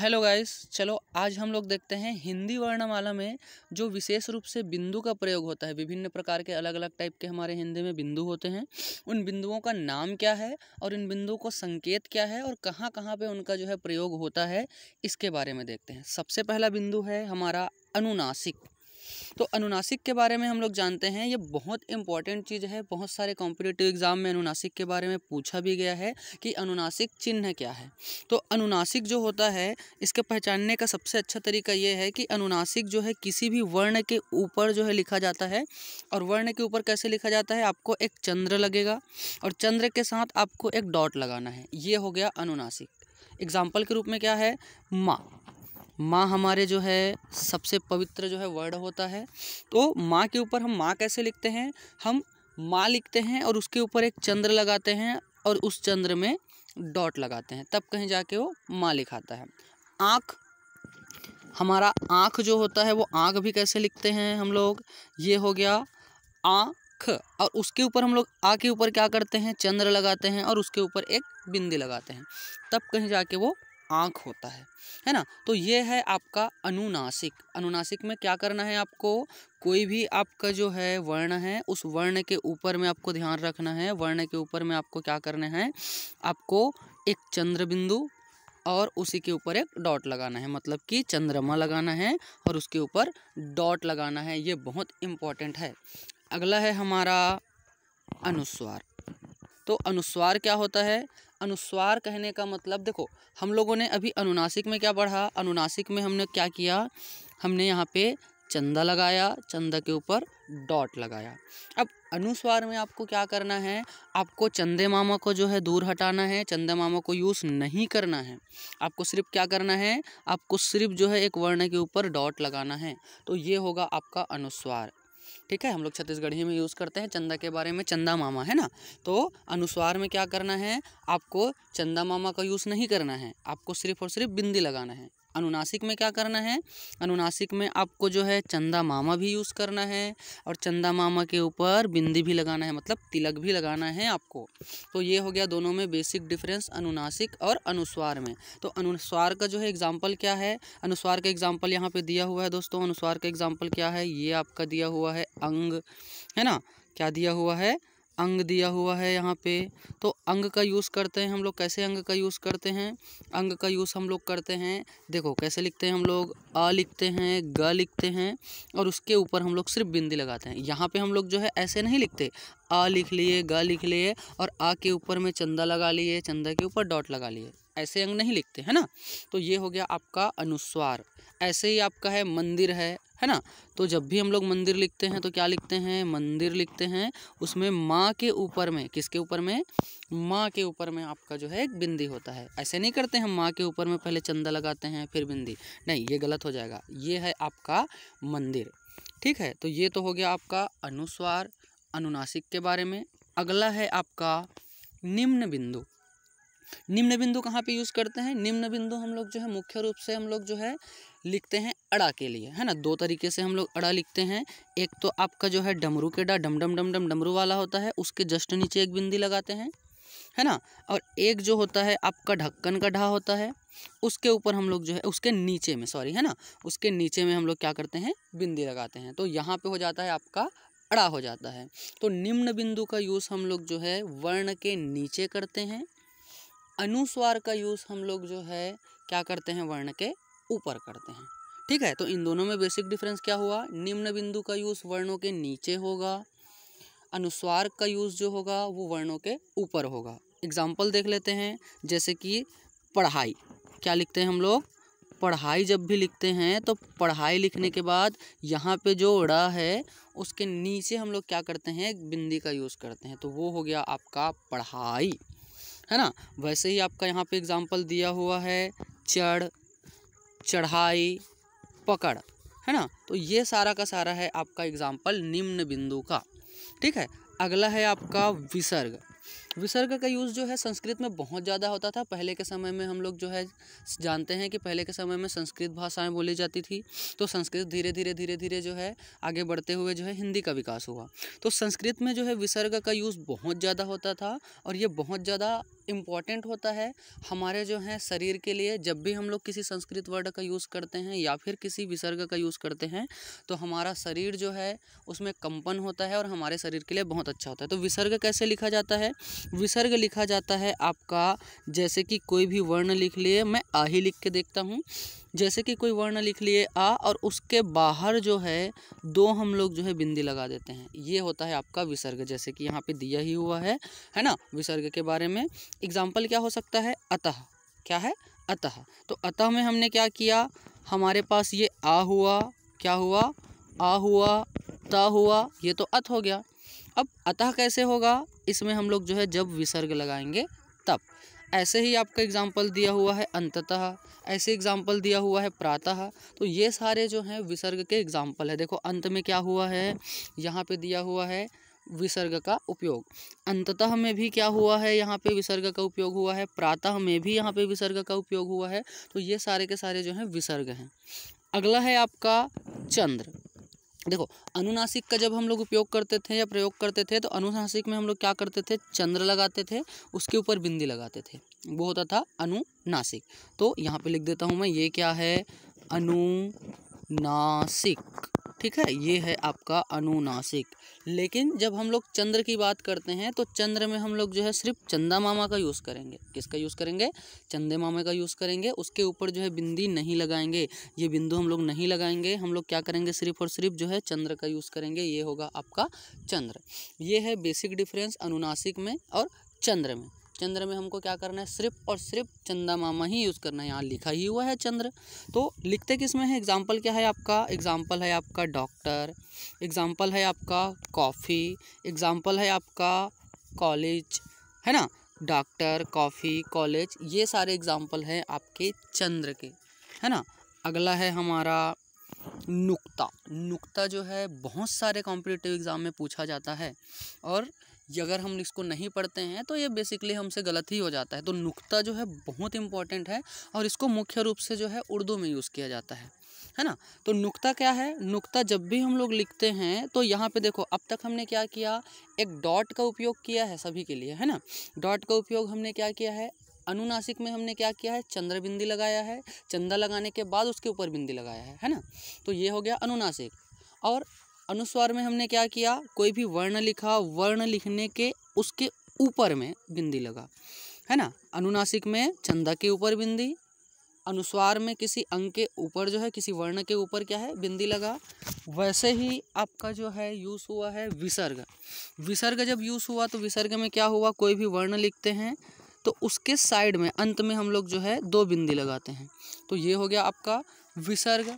hello guys चलो आज हम लोग देखते हैं हिंदी वर्णमाला में जो विशेष रूप से बिंदु का प्रयोग होता है विभिन्न प्रकार के अलग अलग टाइप के हमारे हिंदी में बिंदु होते हैं उन बिंदुओं का नाम क्या है और इन बिंदुओं को संकेत क्या है और कहाँ कहाँ पे उनका जो है प्रयोग होता है इसके बारे में देखते हैं सबसे पहला बिंदु है हमारा अनुनासिक तो अनुनासिक के बारे में हम लोग जानते हैं ये बहुत इंपॉर्टेंट चीज़ है बहुत सारे कॉम्पिटेटिव एग्ज़ाम में अनुनासिक के बारे में पूछा भी गया है कि अनुनासिक चिन्ह क्या है तो अनुनासिक जो होता है इसके पहचानने का सबसे अच्छा तरीका ये है कि अनुनासिक जो है किसी भी वर्ण के ऊपर जो है लिखा जाता है और वर्ण के ऊपर कैसे लिखा जाता है आपको एक चंद्र लगेगा और चंद्र के साथ आपको एक डॉट लगाना है ये हो गया अनुनासिक एग्जाम्पल के रूप में क्या है माँ माँ हमारे जो है सबसे पवित्र जो है वर्ड होता है तो माँ के ऊपर हम माँ कैसे लिखते हैं हम माँ लिखते हैं और उसके ऊपर एक चंद्र लगाते हैं और उस चंद्र में डॉट लगाते हैं तब कहीं जाके वो माँ लिखाता है आँख हमारा आँख जो होता है वो आँख भी कैसे लिखते हैं हम लोग ये हो गया आँख और उसके ऊपर हम लोग आ के ऊपर क्या करते हैं चंद्र लगाते हैं और उसके ऊपर एक बिंदी लगाते हैं तब कहीं जाके वो आँख होता है है ना तो ये है आपका अनुनासिक अनुनासिक में क्या करना है आपको कोई भी आपका जो है वर्ण है उस वर्ण के ऊपर में आपको ध्यान रखना है वर्ण के ऊपर में आपको क्या करना है आपको एक चंद्र बिंदु और उसी के ऊपर एक डॉट लगाना है मतलब कि चंद्रमा लगाना है और उसके ऊपर डॉट लगाना है ये बहुत इम्पॉर्टेंट है अगला है हमारा अनुस्वार तो अनुस्वार क्या होता है अनुस्वार कहने का मतलब देखो हम लोगों ने अभी अनुनासिक में क्या पढ़ा अनुनासिक में हमने क्या किया हमने यहाँ पे चंदा लगाया चंदा के ऊपर डॉट लगाया अब अनुस्वार में आपको क्या करना है आपको चंदे मामा को जो है दूर हटाना है चंदे मामा को यूज़ नहीं करना है आपको सिर्फ क्या करना है आपको सिर्फ जो है एक वर्ण के ऊपर डॉट लगाना है तो ये होगा आपका अनुस्वार ठीक है हम लोग छत्तीसगढ़ी में यूज़ करते हैं चंदा के बारे में चंदा मामा है ना तो अनुस्वार में क्या करना है आपको चंदा मामा का यूज़ नहीं करना है आपको सिर्फ और सिर्फ बिंदी लगाना है अनुनासिक में क्या करना है अनुनासिक में आपको जो है चंदा मामा भी यूज़ करना है और चंदा मामा के ऊपर बिंदी भी लगाना है मतलब तिलक भी लगाना है आपको तो ये हो गया दोनों में बेसिक डिफरेंस अनुनासिक और अनुस्वार में तो अनुस्वार का जो है एग्ज़ाम्पल क्या है अनुस्वार का एग्ज़ाम्पल यहाँ पर दिया हुआ है दोस्तों अनुस्वार का एग्ज़ाम्पल क्या है ये आपका दिया हुआ है अंग है ना क्या दिया हुआ है अंग दिया हुआ है यहाँ पे तो अंग का यूज़ करते हैं हम लोग कैसे अंग का यूज़ करते हैं अंग का यूज़ हम लोग करते हैं देखो कैसे लिखते हैं हम लोग आ लिखते हैं ग लिखते हैं और उसके ऊपर हम लोग सिर्फ बिंदी लगाते हैं यहाँ पे हम लोग जो है ऐसे नहीं लिखते आ लिख लिए ग लिख लिए और आ के ऊपर में चंदा लगा लिए चंदा के ऊपर डॉट लगा लिए ऐसे अंग नहीं लिखते है ना तो ये हो गया आपका अनुस्वार ऐसे ही आपका है मंदिर है है ना तो जब भी हम लोग मंदिर लिखते हैं तो क्या लिखते हैं मंदिर लिखते हैं उसमें माँ के ऊपर में किसके ऊपर में माँ के ऊपर में आपका जो है एक बिंदी होता है ऐसे नहीं करते हैं माँ के ऊपर में पहले चंदा लगाते हैं फिर बिंदी नहीं ये गलत हो जाएगा ये है आपका मंदिर ठीक है तो ये तो हो गया आपका अनुस्वार अनुनासिक के बारे में अगला है आपका निम्न बिंदु निम्न बिंदु कहाँ पे यूज़ करते हैं निम्न बिंदु हम लोग जो है मुख्य रूप से हम लोग जो है लिखते हैं अड़ा के लिए है ना दो तरीके से हम लोग अड़ा लिखते हैं एक तो आपका जो है डमरू के डा डम डम डम डम डमरू वाला होता है उसके जस्ट नीचे एक बिंदी लगाते हैं है ना और एक जो होता है आपका ढक्कन का ढा होता है उसके ऊपर हम लोग जो है उसके नीचे में सॉरी है ना उसके नीचे में हम लोग क्या करते हैं बिंदी लगाते हैं तो यहाँ पे हो जाता है आपका अड़ा हो जाता है तो निम्न बिंदु का यूज़ हम लोग जो है वर्ण के नीचे करते हैं अनुस्वार का यूज़ हम लोग जो है क्या करते हैं वर्ण के ऊपर करते हैं ठीक है तो इन दोनों में बेसिक डिफरेंस क्या हुआ निम्न बिंदु का यूज़ वर्णों के नीचे होगा अनुस्वार का यूज़ जो होगा वो वर्णों के ऊपर होगा एग्जाम्पल देख लेते हैं जैसे कि पढ़ाई क्या लिखते हैं हम लोग पढ़ाई जब भी लिखते हैं तो पढ़ाई लिखने के बाद यहाँ पे जो ड़ है उसके नीचे हम लोग क्या करते हैं बिंदी का यूज़ करते हैं तो वो हो गया आपका पढ़ाई है ना वैसे ही आपका यहाँ पे एग्जाम्पल दिया हुआ है चढ़ चढ़ाई पकड़ है ना तो ये सारा का सारा है आपका एग्जाम्पल निम्न बिंदु का ठीक है अगला है आपका विसर्ग विसर्ग का यूज़ जो है संस्कृत में बहुत ज़्यादा होता था पहले के समय में हम लोग जो है जानते हैं कि पहले के समय में संस्कृत भाषाएं बोली जाती थी तो संस्कृत धीरे धीरे धीरे धीरे जो है आगे बढ़ते हुए जो है हिंदी का विकास हुआ तो संस्कृत में जो है विसर्ग का यूज़ बहुत ज़्यादा होता था और ये बहुत ज़्यादा इम्पॉर्टेंट होता है हमारे जो है शरीर के लिए जब भी हम लोग किसी संस्कृत वर्ड का यूज़ करते हैं या फिर किसी विसर्ग का यूज़ करते हैं तो हमारा शरीर जो है उसमें कंपन होता है और हमारे शरीर के लिए बहुत अच्छा होता है तो विसर्ग कैसे लिखा जाता है विसर्ग लिखा जाता है आपका जैसे कि कोई भी वर्ण लिख लिए मैं आ ही लिख के देखता हूँ जैसे कि कोई वर्ण लिख लिए आ और उसके बाहर जो है दो हम लोग जो है बिंदी लगा देते हैं ये होता है आपका विसर्ग जैसे कि यहाँ पे दिया ही हुआ है है ना विसर्ग के बारे में एग्जाम्पल क्या हो सकता है अतः क्या है अतः तो अतः में हमने क्या किया हमारे पास ये आ हुआ क्या हुआ आ हुआ त हुआ ये तो अत हो गया अब अतः कैसे होगा इसमें हम लोग जो है जब विसर्ग लगाएंगे तब ऐसे ही आपका एग्जाम्पल दिया हुआ है अंततः ऐसे एग्जाम्पल दिया हुआ है प्रातः तो ये सारे जो हैं विसर्ग के एग्जाम्पल है देखो अंत में क्या हुआ है यहाँ पे दिया हुआ है विसर्ग का उपयोग अंततः में भी क्या हुआ है यहाँ पे विसर्ग का उपयोग हुआ है प्रातः में भी यहाँ पे विसर्ग का उपयोग हुआ है तो ये सारे के सारे जो हैं विसर्ग हैं अगला है आपका चंद्र देखो अनुनासिक का जब हम लोग उपयोग करते थे या प्रयोग करते थे तो अनुनासिक में हम लोग क्या करते थे चंद्र लगाते थे उसके ऊपर बिंदी लगाते थे वो होता था अनुनासिक तो यहाँ पे लिख देता हूँ मैं ये क्या है अनुनासिक ठीक है ये है आपका अनुनासिक लेकिन जब हम लोग चंद्र की बात करते हैं तो चंद्र में हम लोग जो है सिर्फ चंदा मामा का यूज़ करेंगे किसका यूज़ करेंगे चंदे मामा का यूज़ करेंगे उसके ऊपर जो है बिंदी नहीं लगाएंगे ये बिंदु हम लोग नहीं लगाएंगे हम लोग क्या करेंगे सिर्फ और सिर्फ जो है चंद्र का यूज़ करेंगे ये होगा आपका चंद्र ये है बेसिक डिफरेंस अनुनासिक में और चंद्र में चंद्र में हमको क्या करना है सिर्फ और सिर्फ चंदा मामा ही यूज़ करना है यहाँ लिखा ही हुआ है चंद्र तो लिखते किस में है एग्जाम्पल क्या है आपका एग्जाम्पल है आपका डॉक्टर एग्जाम्पल है आपका कॉफ़ी एग्जाम्पल है आपका कॉलेज है ना डॉक्टर कॉफ़ी कॉलेज ये सारे एग्जाम्पल हैं आपके चंद्र के है ना अगला है हमारा नुक्ता नुक्ता जो है बहुत सारे कॉम्पिटिटिव एग्ज़ाम में पूछा जाता है और अगर हम इसको नहीं पढ़ते हैं तो ये बेसिकली हमसे गलत ही हो जाता है तो नुक्ता जो है बहुत इंपॉर्टेंट है और इसको मुख्य रूप से जो है उर्दू में यूज़ किया जाता है है ना तो नुक्ता क्या है नुक्ता जब भी हम लोग लिखते हैं तो यहाँ पे देखो अब तक हमने क्या किया एक डॉट का उपयोग किया है सभी के लिए है ना डॉट का उपयोग हमने क्या किया है अनुनासिक में हमने क्या किया है चंद्र बिंदी लगाया है चंदा लगाने के बाद उसके ऊपर बिंदी लगाया है है ना तो ये हो गया अनुनासिक और अनुस्वार में हमने क्या किया कोई भी वर्ण लिखा वर्ण लिखने के उसके ऊपर में बिंदी लगा है ना अनुनासिक में चंदा के ऊपर बिंदी अनुस्वार में किसी अंक के ऊपर जो है किसी वर्ण के ऊपर क्या है बिंदी लगा वैसे ही आपका जो है यूज़ हुआ है विसर्ग विसर्ग जब यूज़ हुआ तो विसर्ग में क्या हुआ कोई भी वर्ण लिखते हैं तो उसके साइड में अंत में हम लोग जो है दो बिंदी लगाते हैं तो ये हो गया आपका विसर्ग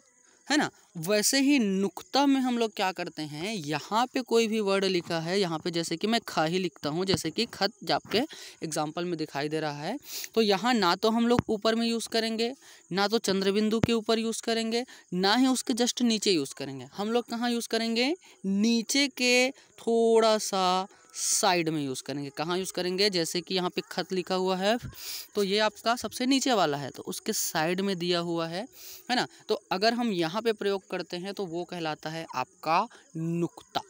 है ना वैसे ही नुक्ता में हम लोग क्या करते हैं यहाँ पे कोई भी वर्ड लिखा है यहाँ पे जैसे कि मैं खा ही लिखता हूँ जैसे कि खत के एग्जाम्पल में दिखाई दे रहा है तो यहाँ ना तो हम लोग ऊपर में यूज़ करेंगे ना तो चंद्रबिंदु के ऊपर यूज़ करेंगे ना ही उसके जस्ट नीचे यूज़ करेंगे हम लोग कहाँ यूज़ करेंगे नीचे के थोड़ा सा साइड में यूज़ करेंगे कहाँ यूज़ करेंगे जैसे कि यहाँ पे खत लिखा हुआ है तो ये आपका सबसे नीचे वाला है तो उसके साइड में दिया हुआ है है ना तो अगर हम यहाँ पे प्रयोग प्रयोग करते हैं तो वो कहलाता है आपका नुक्ता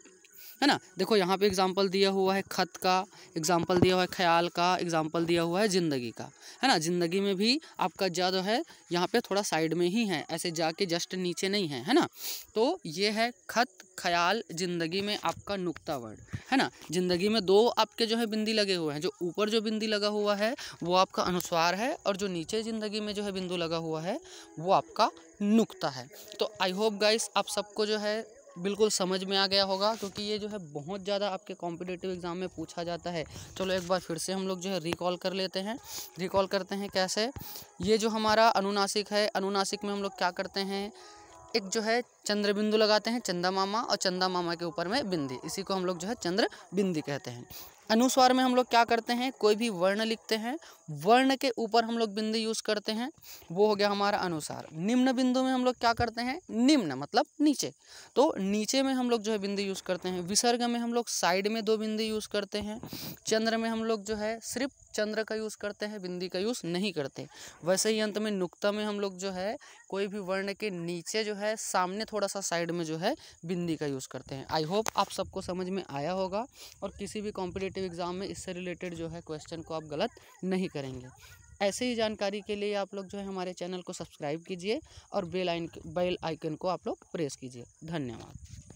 है ना देखो यहाँ पे एग्जाम्पल दिया हुआ है खत का एग्जाम्पल दिया हुआ है ख्याल का एग्जाम्पल दिया हुआ है ज़िंदगी का है ना ज़िंदगी में भी आपका जा जो है यहाँ पे थोड़ा साइड में ही है ऐसे जाके जस्ट नीचे नहीं है है ना तो ये है खत ख्याल ज़िंदगी में आपका नुकता वर्ड है ना ज़िंदगी में दो आपके जो है बिंदी लगे हुए हैं जो ऊपर जो बिंदी लगा हुआ है वो आपका अनुस्वार है और जो नीचे ज़िंदगी में जो है बिंदु लगा हुआ है वो आपका नुकता है तो आई होप गाइस आप सबको जो है बिल्कुल समझ में आ गया होगा क्योंकि ये जो है बहुत ज़्यादा आपके कॉम्पिटेटिव एग्ज़ाम में पूछा जाता है चलो एक बार फिर से हम लोग जो है रिकॉल कर लेते हैं रिकॉल करते हैं कैसे ये जो हमारा अनुनासिक है अनुनासिक में हम लोग क्या करते हैं एक जो है चंद्र बिंदु लगाते हैं चंदा मामा और चंदा मामा के ऊपर में बिंदी इसी को हम लोग जो है चंद्र बिंदी कहते हैं अनुस्वार में हम लोग क्या करते हैं कोई भी वर्ण लिखते हैं वर्ण के ऊपर हम लोग बिंदु यूज़ करते हैं वो हो गया हमारा अनुसार निम्न बिंदु में हम लोग क्या करते हैं निम्न मतलब नीचे तो नीचे में हम लोग जो है बिंदु यूज़ करते हैं विसर्ग में हम लोग साइड में दो बिंदु यूज़ करते हैं चंद्र में हम लोग जो है सिर्फ चंद्र का यूज़ करते हैं बिंदी का यूज़ नहीं करते वैसे ही अंत में नुक्ता में हम लोग जो है कोई भी वर्ण के नीचे जो है सामने थोड़ा सा साइड में जो है बिंदी का यूज़ करते हैं आई होप आप सबको समझ में आया होगा और किसी भी कॉम्पिटेटिव एग्ज़ाम में इससे रिलेटेड जो है क्वेश्चन को आप गलत नहीं करेंगे ऐसे ही जानकारी के लिए आप लोग जो है हमारे चैनल को सब्सक्राइब कीजिए और बेल आइन बेल आइकन को आप लोग प्रेस कीजिए धन्यवाद